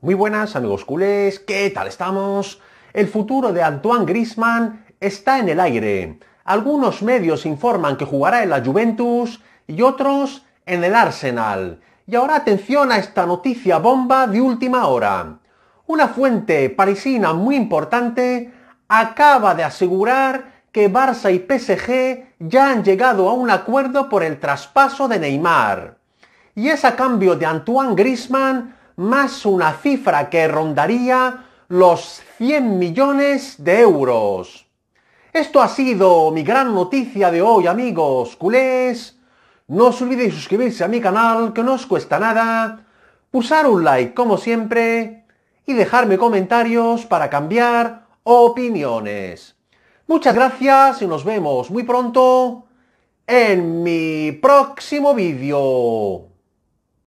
Muy buenas amigos culés, ¿qué tal estamos? El futuro de Antoine Grisman está en el aire. Algunos medios informan que jugará en la Juventus y otros en el Arsenal. Y ahora atención a esta noticia bomba de última hora. Una fuente parisina muy importante acaba de asegurar que Barça y PSG ya han llegado a un acuerdo por el traspaso de Neymar. Y es a cambio de Antoine Grisman más una cifra que rondaría los 100 millones de euros. Esto ha sido mi gran noticia de hoy, amigos culés. No os olvidéis suscribirse a mi canal, que no os cuesta nada, pulsar un like como siempre y dejarme comentarios para cambiar opiniones. Muchas gracias y nos vemos muy pronto en mi próximo vídeo.